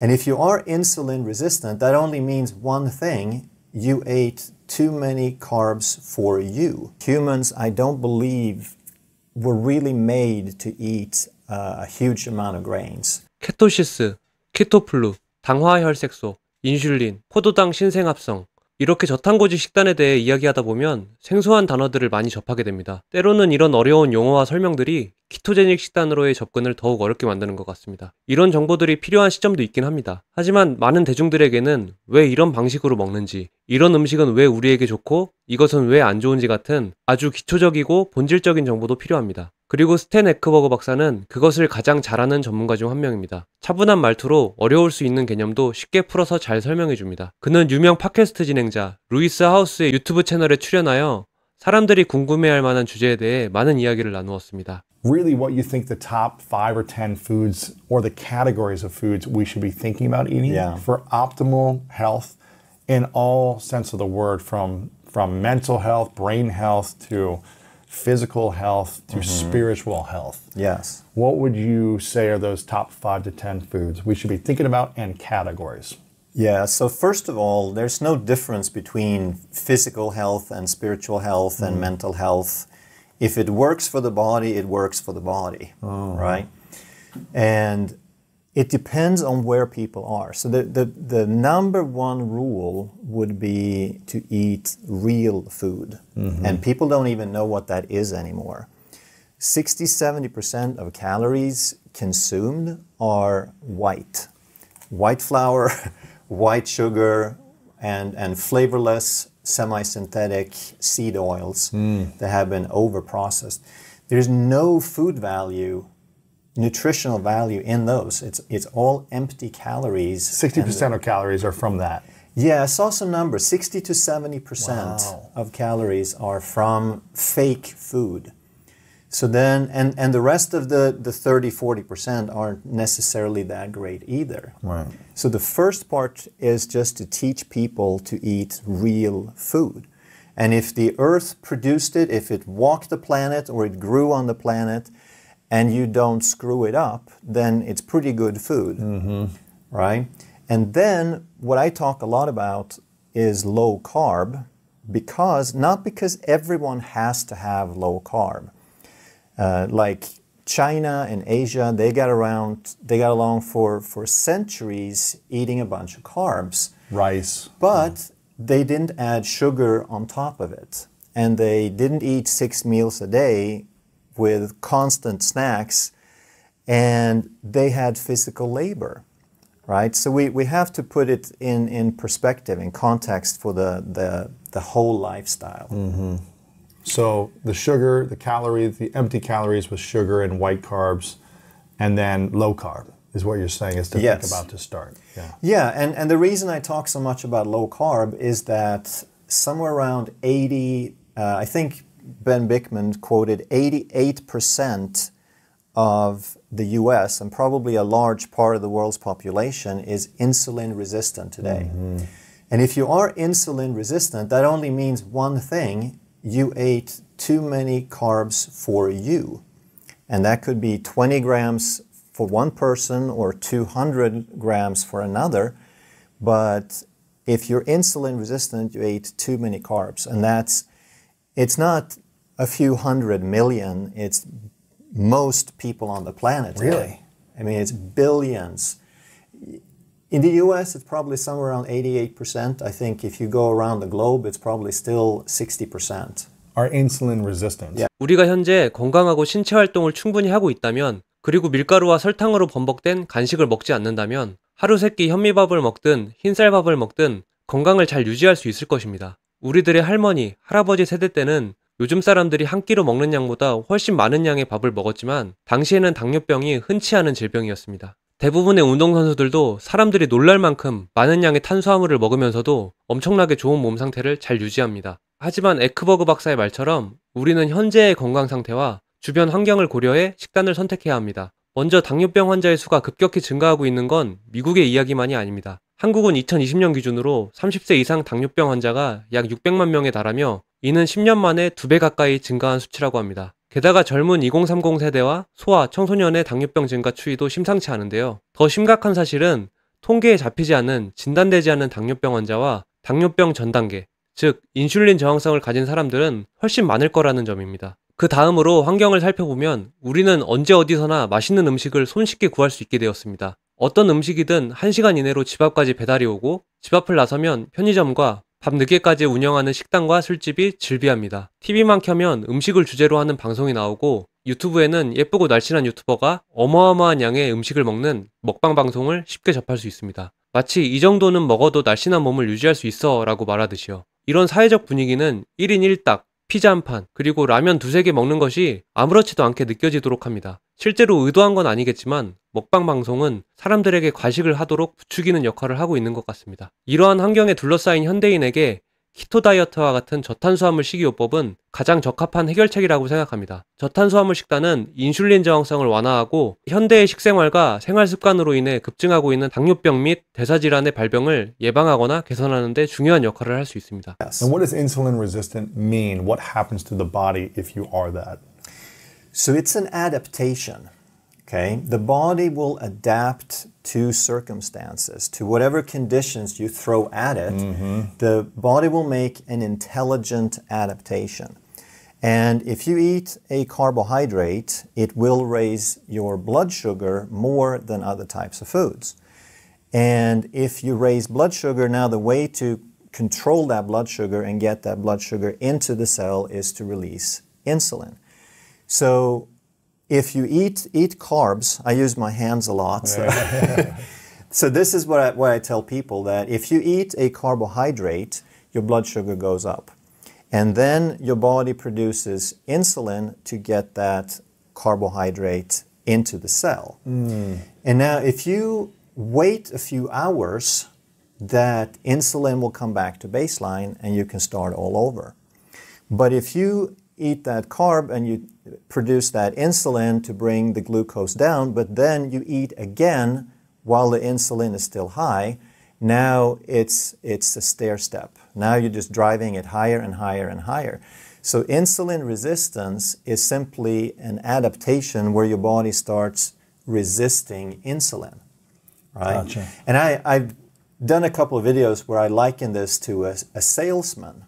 And if you are insulin resistant, that only means one thing you ate too many carbs for you. Humans, I don't believe, were really made to eat uh, a huge amount of grains. 케토시스, 케토플루, 당화혈색소, 인슐린, 포도당 신생합성, 이렇게 저탄고지 식단에 대해 이야기하다 보면 생소한 단어들을 많이 접하게 됩니다. 때로는 이런 어려운 용어와 설명들이 키토제닉 식단으로의 접근을 더욱 어렵게 만드는 것 같습니다. 이런 정보들이 필요한 시점도 있긴 합니다. 하지만 많은 대중들에게는 왜 이런 방식으로 먹는지, 이런 음식은 왜 우리에게 좋고 이것은 왜 안 좋은지 같은 아주 기초적이고 본질적인 정보도 필요합니다. 그리고 스탠 에크버그 박사는 그것을 가장 잘하는 전문가 중 한 명입니다. 차분한 말투로 어려울 수 있는 개념도 쉽게 풀어서 잘 설명해 줍니다. 그는 유명 팟캐스트 진행자 루이스 하우스의 유튜브 채널에 출연하여 사람들이 궁금해할 만한 주제에 대해 많은 이야기를 나누었습니다. Really what you think the top 5 or 10 foods or the categories of foods we should be thinking about eating yeah. for optimal health in all sense of the word from from mental health, brain health to physical health to mm-hmm. spiritual health. Yes. What would you say are those top 5 to 10 foods we should be thinking about and categories? Yeah, so first of all, there's no difference between physical health and spiritual health and mm. mental health. If it works for the body, it works for the body, oh. right? And it depends on where people are. So the, the, the number one rule would be to eat real food. Mm-hmm. And people don't even know what that is anymore. 60 70% of calories consumed are white. White flour, white sugar and, and flavorless semi synthetic seed oils mm. that have been over processed. There's no food value, nutritional value in those. It's, it's all empty calories. 60% of calories are from that. Yeah, I saw some numbers. 60 to 70% wow. of calories are from fake food. So then, and, and the rest of the, the 30, 40% aren't necessarily that great either. Right. So the first part is just to teach people to eat real food. And if the earth produced it, if it walked the planet or it grew on the planet, and you don't screw it up, then it's pretty good food. Mm-hmm. Right? And then what I talk a lot about is low carb because not because everyone has to have low carb uh, like China and Asia, they got around, they got along for, for centuries eating a bunch of carbs. Rice. But mm. they didn't add sugar on top of it. And they didn't eat six meals a day with constant snacks. And they had physical labor, right? So we, we have to put it in, in perspective, in context for the, the, the whole lifestyle. Mm -hmm. So the sugar, the calories, the empty calories with sugar and white carbs, and then low carb is what you're saying is to yes. think about to start. Yeah. Yeah, and, and the reason I talk so much about low carb is that somewhere around 80, uh, I think Ben Bickman quoted 88% of the US and probably a large part of the world's population is insulin resistant today. Mm -hmm. And if you are insulin resistant, that only means one thing you ate too many carbs for you. And that could be 20 grams for one person or 200 grams for another. But if you're insulin resistant, you ate too many carbs. And that's, it's not a few hundred million, it's most people on the planet. Really? I mean, it's billions In the US, it's probably somewhere around 88%. I think if you go around the globe, it's probably still 60%. a r insulin resistant. Yeah. 우리가 현재 건강하고 신체 활동을 충분히 하고 있다면 그리고 밀가루와 설탕으로 범벅된 간식을 먹지 않는다면 하루 세끼 현미밥을 먹든 흰쌀밥을 먹든 건강을 잘 유지할 수 있을 것입니다. 우리들의 할머니, 할아버지 세대 때는 요즘 사람들이 한 끼로 먹는 양보다 훨씬 많은 양의 밥을 먹었지만 당시에는 당뇨병이 흔치 않은 질병이었습니다. 대부분의 운동선수들도 사람들이 놀랄 만큼 많은 양의 탄수화물을 먹으면서도 엄청나게 좋은 몸 상태를 잘 유지합니다. 하지만 에크버그 박사의 말처럼 우리는 현재의 건강 상태와 주변 환경을 고려해 식단을 선택해야 합니다. 먼저 당뇨병 환자의 수가 급격히 증가하고 있는 건 미국의 이야기만이 아닙니다. 한국은 2020년 기준으로 30세 이상 당뇨병 환자가 약 600만 명에 달하며 이는 10년 만에 2배 가까이 증가한 수치라고 합니다. 게다가 젊은 2030 세대와 소아, 청소년의 당뇨병 증가 추이도 심상치 않은데요. 더 심각한 사실은 통계에 잡히지 않은 진단되지 않은 당뇨병 환자와 당뇨병 전 단계, 즉 인슐린 저항성을 가진 사람들은 훨씬 많을 거라는 점입니다. 그 다음으로 환경을 살펴보면 우리는 언제 어디서나 맛있는 음식을 손쉽게 구할 수 있게 되었습니다. 어떤 음식이든 1시간 이내로 집 앞까지 배달이 오고 집 앞을 나서면 편의점과 밤늦게까지 운영하는 식당과 술집이 즐비합니다 TV만 켜면 음식을 주제로 하는 방송이 나오고 유튜브에는 예쁘고 날씬한 유튜버가 어마어마한 양의 음식을 먹는 먹방 방송을 쉽게 접할 수 있습니다. 마치 이 정도는 먹어도 날씬한 몸을 유지할 수 있어 라고 말하듯이요. 이런 사회적 분위기는 1인 1닭, 피자 한 판, 그리고 라면 두세 개 먹는 것이 아무렇지도 않게 느껴지도록 합니다. 실제로 의도한 건 아니겠지만 먹방 방송은 사람들에게 과식을 하도록 부추기는 역할을 하고 있는 것 같습니다. 이러한 환경에 둘러싸인 현대인에게 키토 다이어트와 같은 저탄수화물 식이요법은 가장 적합한 해결책이라고 생각합니다. 저탄수화물 식단은 인슐린 저항성을 완화하고 현대의 식생활과 생활 습관으로 인해 급증하고 있는 당뇨병 및 대사질환의 발병을 예방하거나 개선하는 데 중요한 역할을 할 수 있습니다. And what does insulin resistant mean? What happens to the body if you are that? So it's an adaptation. Okay? The body will adapt to circumstances, to whatever conditions you throw at it, mm-hmm. the body will make an intelligent adaptation. And if you eat a carbohydrate, it will raise your blood sugar more than other types of foods. And if you raise blood sugar, now the way to control that blood sugar and get that blood sugar into the cell is to release insulin. So if you eat eat carbs, I use my hands a lot. So, yeah. so this is what I, what I tell people that if you eat a carbohydrate, your blood sugar goes up, and then your body produces insulin to get that carbohydrate into the cell. Mm. And now, if you wait a few hours, that insulin will come back to baseline, and you can start all over. But if you eat that carb and you produce that insulin to bring the glucose down, but then you eat again while the insulin is still high. Now it's, it's a stair step. Now you're just driving it higher and higher and higher. So insulin resistance is simply an adaptation where your body starts resisting insulin, right? Gotcha. And I, I've done a couple of videos where I liken this to a, a salesman,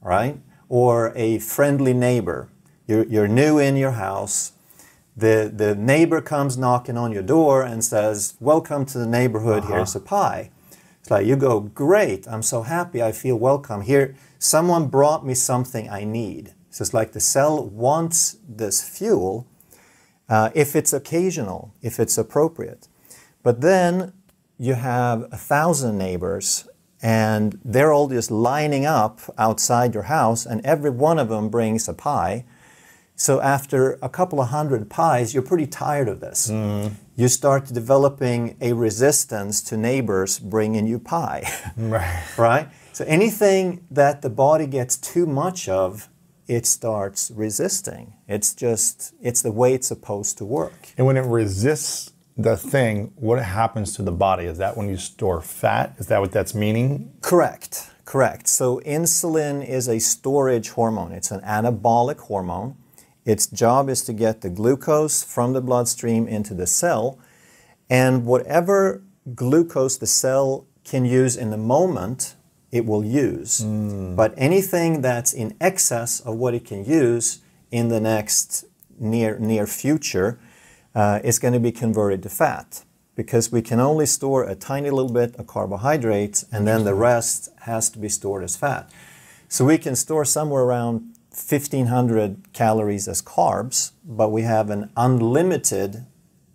right? or a friendly neighbor. You're, you're new in your house. The, the neighbor comes knocking on your door and says, Welcome to the neighborhood. Uh-huh. Here's a pie. It's like, you go, Great. I'm so happy. I feel welcome. Here, someone brought me something I need. So it's like the cell wants this fuel uh, if it's occasional, if it's appropriate. But then you have a thousand neighbors and they're all just lining up outside your house, and every one of them brings a pie. So after a couple of hundred pies, you're pretty tired of this. Mm. You start developing a resistance to neighbors bringing you pie. right. right? So anything that the body gets too much of, it starts resisting. It's just, it's the way it's supposed to work. And when it resists the thing, what happens to the body? Is that when you store fat? Is that what that's meaning? Correct, correct. So insulin is a storage hormone, it's an anabolic hormone. Its job is to get the glucose from the bloodstream into the cell, and whatever glucose the cell can use in the moment, it will use. Mm. But anything that's in excess of what it can use in the next near near future uh, is going to be converted to fat because we can only store a tiny little bit of carbohydrates and then the rest has to be stored as fat. So we can store somewhere around 1500 calories as carbs, but we have an unlimited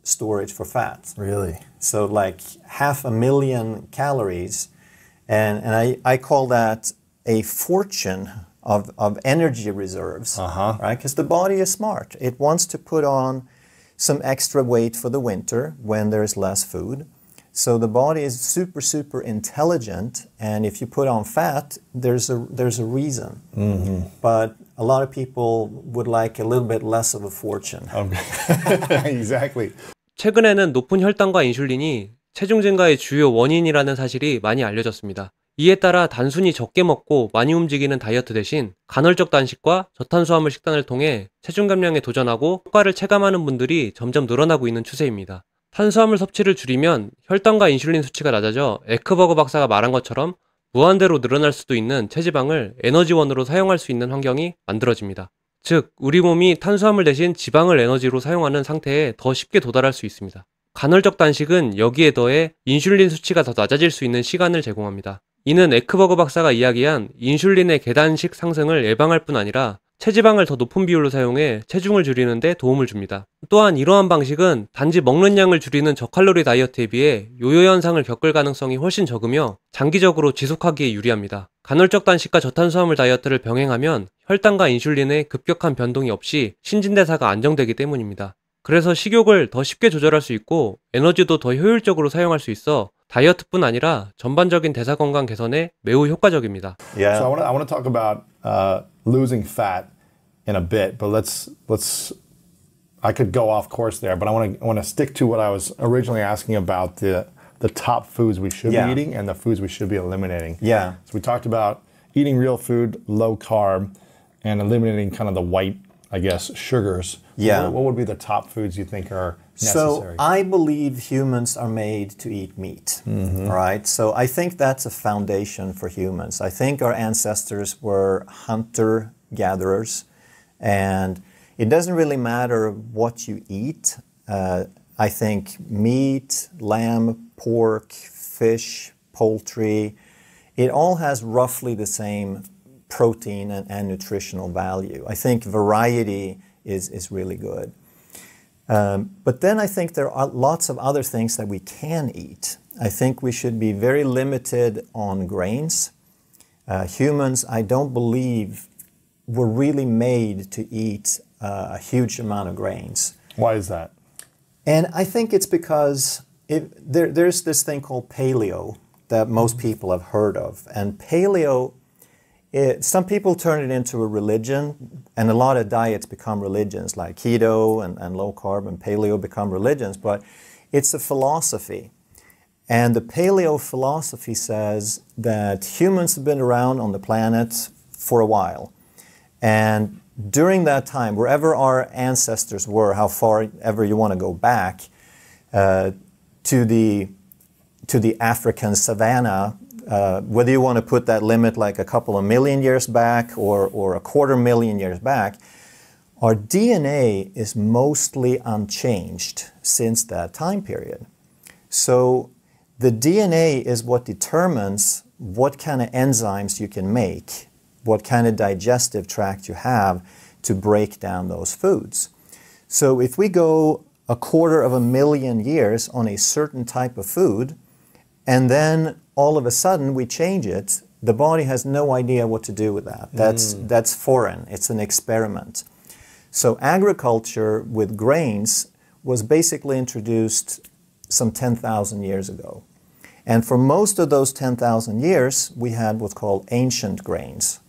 storage for fat. Really? So like half a million calories. And, and I, I call that a fortune of, of energy reserves, uh-huh. right? Because the body is smart. It wants to put on some extra weight for the winter when there's less food. So the body is super, super intelligent, and if you put on fat, there's a there's a reason. Mm -hmm. But a lot of people would like a little bit less of a fortune. exactly. 최근에는 높은 혈당과 인슐린이 체중 증가의 주요 원인이라는 사실이 많이 알려졌습니다. 이에 따라 단순히 적게 먹고 많이 움직이는 다이어트 대신 간헐적 단식과 저탄수화물 식단을 통해 체중 감량에 도전하고 효과를 체감하는 분들이 점점 늘어나고 있는 추세입니다. 탄수화물 섭취를 줄이면 혈당과 인슐린 수치가 낮아져 에크버거 박사가 말한 것처럼 무한대로 늘어날 수도 있는 체지방을 에너지원으로 사용할 수 있는 환경이 만들어집니다. 즉, 우리 몸이 탄수화물 대신 지방을 에너지로 사용하는 상태에 더 쉽게 도달할 수 있습니다. 간헐적 단식은 여기에 더해 인슐린 수치가 더 낮아질 수 있는 시간을 제공합니다. 이는 에크버그 박사가 이야기한 인슐린의 계단식 상승을 예방할 뿐 아니라 체지방을 더 높은 비율로 사용해 체중을 줄이는 데 도움을 줍니다. 또한 이러한 방식은 단지 먹는 양을 줄이는 저칼로리 다이어트에 비해 요요 현상을 겪을 가능성이 훨씬 적으며 장기적으로 지속하기에 유리합니다. 간헐적 단식과 저탄수화물 다이어트를 병행하면 혈당과 인슐린의 급격한 변동이 없이 신진대사가 안정되기 때문입니다. 그래서 식욕을 더 쉽게 조절할 수 있고 에너지도 더 효율적으로 사용할 수 있어 다이어트뿐 아니라 전반적인 대사 건강 개선에 매우 효과적입니다. Yeah. So I want to talk about uh, losing fat in a bit, but let's let's I could go off course there, but I want to want to stick to what I was originally asking about the the top foods we should yeah. be eating and the foods we should be eliminating. Yeah. So we talked about eating real food, low carb, and eliminating kind of the white I guess, sugars. Yeah. What, what, would be the top foods you think are necessary? So I believe humans are made to eat meat, mm-hmm. right? So I think that's a foundation for humans. I think our ancestors were hunter gatherers, and it doesn't really matter what you eat. Uh, I think meat, lamb, pork, fish, poultry, it all has roughly the same protein and, and nutritional value. I think variety is, is really good. Um, but then I think there are lots of other things that we can eat. I think we should be very limited on grains. Uh, humans, I don't believe, were really made to eat uh, a huge amount of grains. Why is that? And I think it's because it, there, there's this thing called paleo that most people have heard of. And paleo it, some people turn it into a religion, and a lot of diets become religions, like keto and, and low carb and paleo become religions, but it's a philosophy. And the paleo philosophy says that humans have been around on the planet for a while. And during that time, wherever our ancestors were, how far ever you want to go back, uh, to the to the African savannah uh, whether you want to put that limit like a couple of million years back or, or a quarter million years back, our DNA is mostly unchanged since that time period. So the DNA is what determines what kind of enzymes you can make, what kind of digestive tract you have to break down those foods. So if we go a quarter of a million years on a certain type of food, and then all of a sudden we change it, the body has no idea what to do with that. That's, mm. that's foreign, it's an experiment. So, agriculture with grains was basically introduced some 10,000 years ago. And for most of those 10,000 years, we had what's called ancient grains,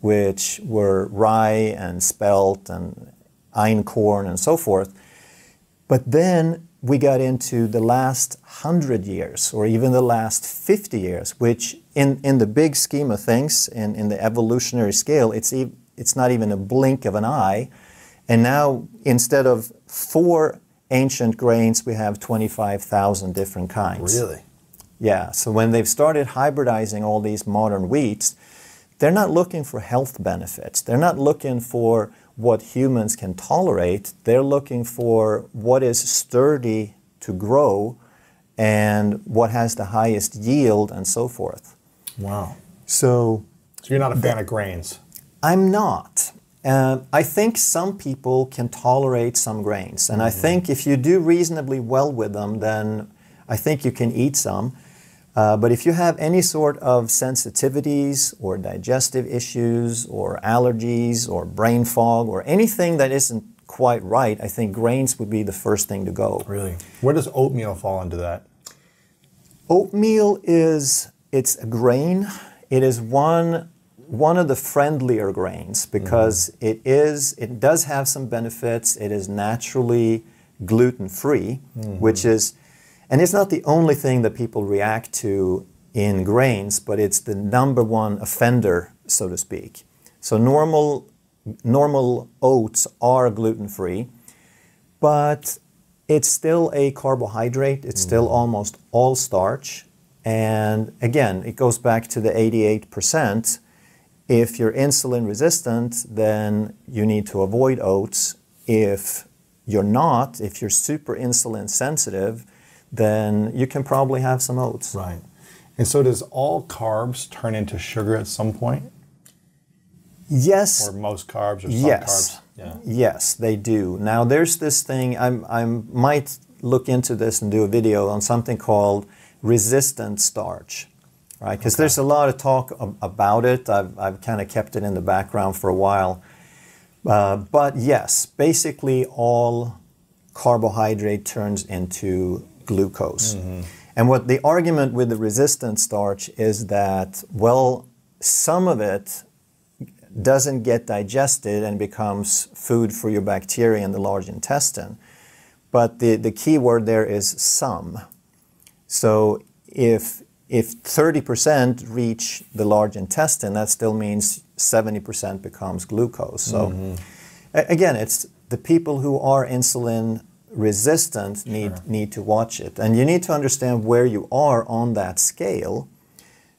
which were rye and spelt and einkorn and so forth. But then we got into the last 100 years or even the last 50 years, which in, in the big scheme of things, in, in the evolutionary scale, it's, e it's not even a blink of an eye. And now instead of four ancient grains, we have 25,000 different kinds. Really? Yeah. So when they've started hybridizing all these modern wheats, they're not looking for health benefits. They're not looking for what humans can tolerate. They're looking for what is sturdy to grow and what has the highest yield and so forth. Wow. So, so you're not a fan of grains? I'm not. Uh, I think some people can tolerate some grains. And mm -hmm. I mm-hmm. think if you do reasonably well with them, then I think you can eat some. Uh, but if you have any sort of sensitivities or digestive issues or allergies or brain fog or anything that isn't quite right, I think grains would be the first thing to go. Really? Where does oatmeal fall into that? Oatmeal is it's a grain. It is one one of the friendlier grains because mm-hmm. it is it does have some benefits. It is naturally gluten free, mm-hmm. which is and it's not the only thing that people react to in grains, but it's the number one offender, so to speak. So normal, normal oats are gluten free, but it's still a carbohydrate, it's mm. still mm-hmm. almost all starch. And again, it goes back to the 88%. If you're insulin resistant, then you need to avoid oats. If you're not, if you're super insulin sensitive, then you can probably have some oats. Right. And so, does all carbs turn into sugar at some point? Yes. Or most carbs or some yes. carbs? Yeah. Yes, they do. Now, there's this thing, I might look into this and do a video on something called resistant starch, right? Because okay. there's a lot of talk about it. I've, I've kind of kept it in the background for a while. Uh, but yes, basically all carbohydrate turns into glucose. Mm-hmm. And what the argument with the resistant starch is that, well, some of it doesn't get digested and becomes food for your bacteria in the large intestine. But the, the key word there is some. So if, if 30% reach the large intestine, that still means 70% becomes glucose. So mm-hmm. again, it's the people who are insulin resistant need sure. need to watch it and you need to understand where you are on that scale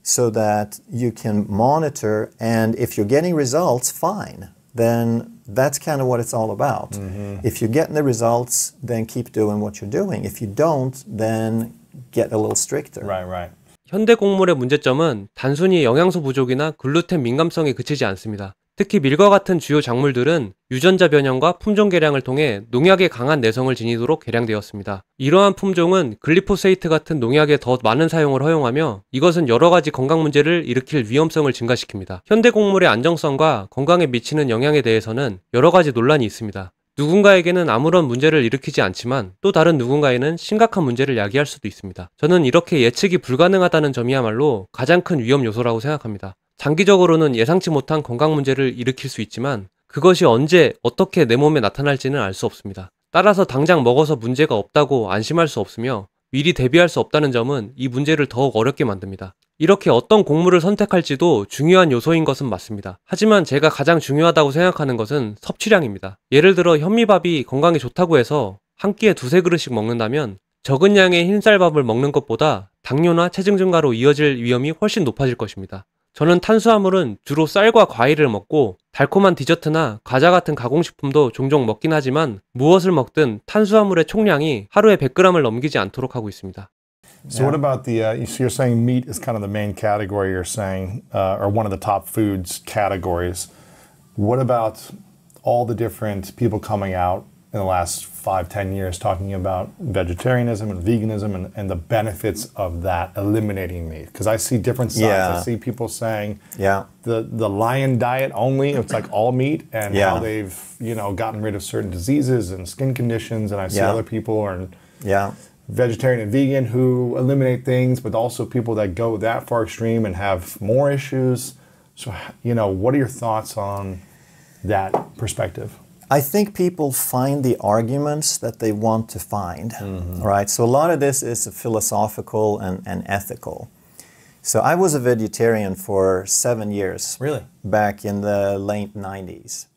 so that you can monitor and if you're getting results fine then that's kind of what it's all about mm -hmm. if you're getting the results then keep doing what you're doing if you don't then get a little stricter right right 현대 곡물의 문제점은 단순히 영양소 부족이나 글루텐 민감성에 그치지 않습니다. 특히 밀과 같은 주요 작물들은 유전자 변형과 품종 개량을 통해 농약에 강한 내성을 지니도록 개량되었습니다. 이러한 품종은 글리포세이트 같은 농약에 더 많은 사용을 허용하며 이것은 여러 가지 건강 문제를 일으킬 위험성을 증가시킵니다. 현대 곡물의 안정성과 건강에 미치는 영향에 대해서는 여러 가지 논란이 있습니다. 누군가에게는 아무런 문제를 일으키지 않지만 또 다른 누군가에는 심각한 문제를 야기할 수도 있습니다. 저는 이렇게 예측이 불가능하다는 점이야말로 가장 큰 위험 요소라고 생각합니다. 장기적으로는 예상치 못한 건강 문제를 일으킬 수 있지만 그것이 언제 어떻게 내 몸에 나타날지는 알 수 없습니다. 따라서 당장 먹어서 문제가 없다고 안심할 수 없으며 미리 대비할 수 없다는 점은 이 문제를 더욱 어렵게 만듭니다. 이렇게 어떤 곡물을 선택할지도 중요한 요소인 것은 맞습니다. 하지만 제가 가장 중요하다고 생각하는 것은 섭취량입니다. 예를 들어 현미밥이 건강에 좋다고 해서 한 끼에 두세 그릇씩 먹는다면 적은 양의 흰쌀밥을 먹는 것보다 당뇨나 체중 증가로 이어질 위험이 훨씬 높아질 것입니다. 저는 탄수화물은 주로 쌀과 과일을 먹고 달콤한 디저트나 과자 같은 가공식품도 종종 먹긴 하지만 무엇을 먹든 탄수화물의 총량이 하루에 100g을 넘기지 않도록 하고 있습니다. So what about the? Uh, so you're saying meat is kind of the main category. You're saying, uh, or one of the top foods categories. What about all the different people coming out in the last five, ten years talking about vegetarianism and veganism and, and the benefits of that eliminating meat. Because I see different sides. Yeah. I see people saying yeah. the, the lion diet only, it's like all meat, and yeah. how they've, you know, gotten rid of certain diseases and skin conditions. And I see yeah. other people are yeah. vegetarian and vegan who eliminate things, but also people that go that far extreme and have more issues. So, you know, what are your thoughts on that perspective? I think people find the arguments that they want to find, mm -hmm. right? So a lot of this is philosophical and, and ethical. So I was a vegetarian for seven years. Really? Back in the late 90s.